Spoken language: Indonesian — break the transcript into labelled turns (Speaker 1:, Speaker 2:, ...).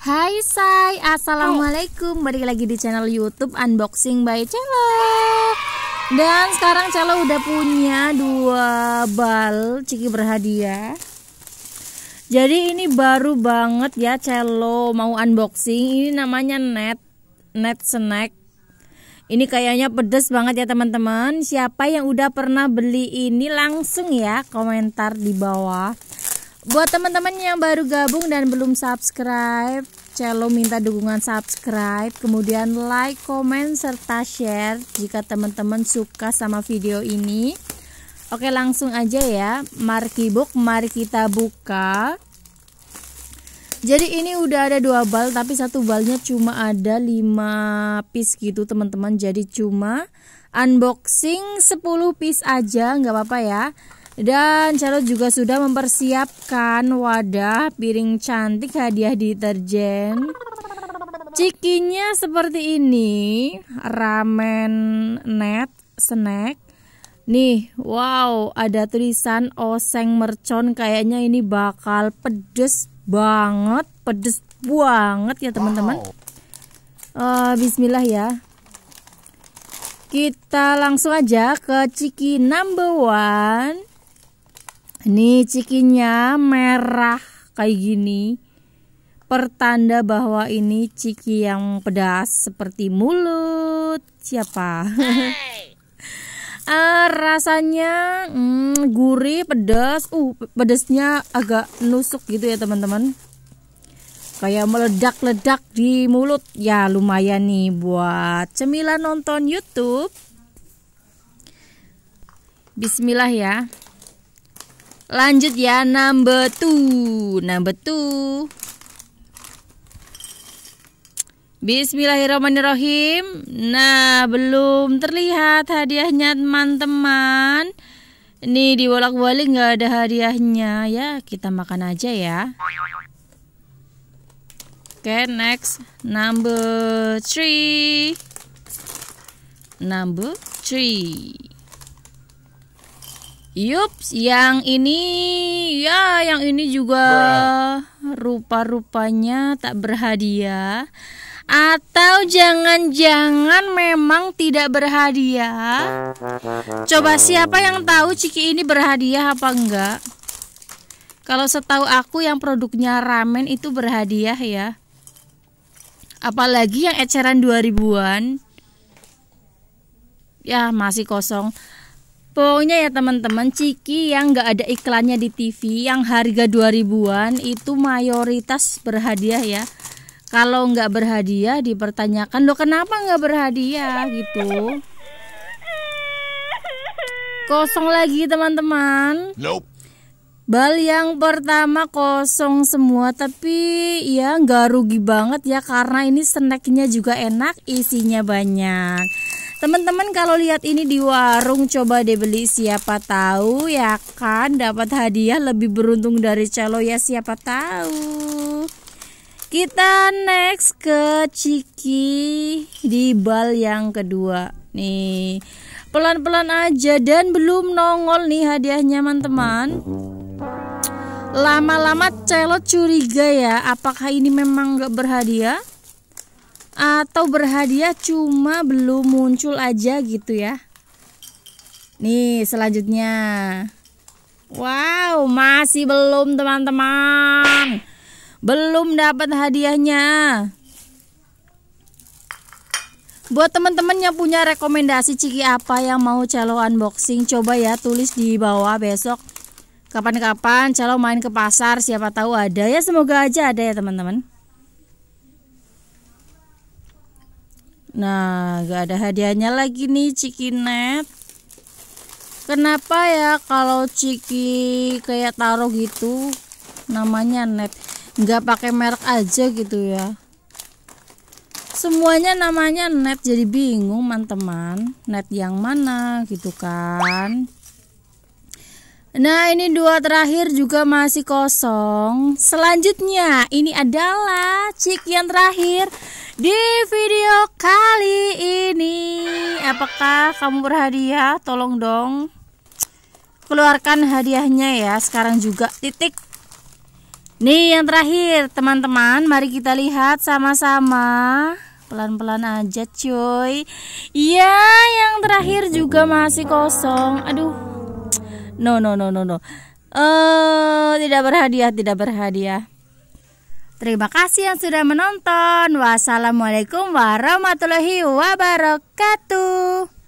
Speaker 1: Hai Say, Assalamualaikum Balik lagi di channel Youtube Unboxing by Cello. Dan sekarang Cello udah punya dua bal Ciki berhadiah Jadi ini baru banget ya Cello mau unboxing Ini namanya net Net snack ini kayaknya pedes banget ya teman-teman Siapa yang udah pernah beli ini langsung ya komentar di bawah buat teman-teman yang baru gabung dan belum subscribe cello minta dukungan subscribe kemudian like, comment, serta share jika teman-teman suka sama video ini oke langsung aja ya markibok mari kita buka jadi ini udah ada dua bal tapi satu balnya cuma ada 5 piece gitu teman-teman jadi cuma unboxing 10 piece aja nggak apa-apa ya dan Charlotte juga sudah mempersiapkan wadah piring cantik hadiah deterjen. Cikinya seperti ini, ramen net snack. Nih, wow, ada tulisan oseng mercon kayaknya ini bakal pedes banget, pedes banget ya teman-teman. Uh, bismillah ya. Kita langsung aja ke Ciki number one. Ini cikinya merah kayak gini. Pertanda bahwa ini ciki yang pedas seperti mulut siapa? Hey. uh, rasanya mm, gurih, pedas. Uh, pedasnya agak nusuk gitu ya, teman-teman kayak meledak-ledak di mulut ya lumayan nih buat cemilan nonton YouTube Bismillah ya Lanjut ya number two Number two Bismillahirrahmanirrahim Nah belum terlihat hadiahnya teman-teman Ini di bolak balik nggak ada hadiahnya Ya kita makan aja ya Oke okay, next Number three Number three Yups, yang ini ya, yang ini juga rupa-rupanya tak berhadiah. Atau jangan-jangan memang tidak berhadiah? Coba siapa yang tahu Ciki ini berhadiah apa enggak? Kalau setahu aku yang produknya ramen itu berhadiah ya. Apalagi yang eceran 2000-an. Ya, masih kosong. Pokoknya ya teman-teman, ciki yang nggak ada iklannya di TV yang harga 2000-an itu mayoritas berhadiah ya. Kalau nggak berhadiah dipertanyakan, "Loh, kenapa nggak berhadiah?" gitu. Kosong lagi teman-teman. Nope. Bal yang pertama kosong semua tapi ya nggak rugi banget ya karena ini snacknya juga enak isinya banyak. Teman-teman kalau lihat ini di warung coba dibeli siapa tahu ya kan dapat hadiah lebih beruntung dari celo ya siapa tahu. Kita next ke Ciki di bal yang kedua. Nih, pelan-pelan aja dan belum nongol nih hadiahnya teman-teman. Lama-lama celo curiga ya, apakah ini memang gak berhadiah? atau berhadiah cuma belum muncul aja gitu ya. Nih, selanjutnya. Wow, masih belum teman-teman. Belum dapat hadiahnya. Buat teman-teman yang punya rekomendasi ciki apa yang mau calo unboxing, coba ya tulis di bawah besok. Kapan-kapan calo main ke pasar, siapa tahu ada ya. Semoga aja ada ya teman-teman. Nah, gak ada hadiahnya lagi nih Net. Kenapa ya kalau Ciki kayak taruh gitu namanya net, nggak pakai merek aja gitu ya. Semuanya namanya net jadi bingung teman-teman, net yang mana gitu kan. Nah, ini dua terakhir juga masih kosong. Selanjutnya, ini adalah cik yang terakhir di video kali ini. Apakah kamu berhadiah? Tolong dong keluarkan hadiahnya ya sekarang juga. Titik. Nih, yang terakhir, teman-teman, mari kita lihat sama-sama. Pelan-pelan aja, cuy. Iya, yang terakhir juga masih kosong. Aduh. No, no, no, no, no. Oh, tidak berhadiah, tidak berhadiah. Terima kasih yang sudah menonton. Wassalamualaikum warahmatullahi wabarakatuh.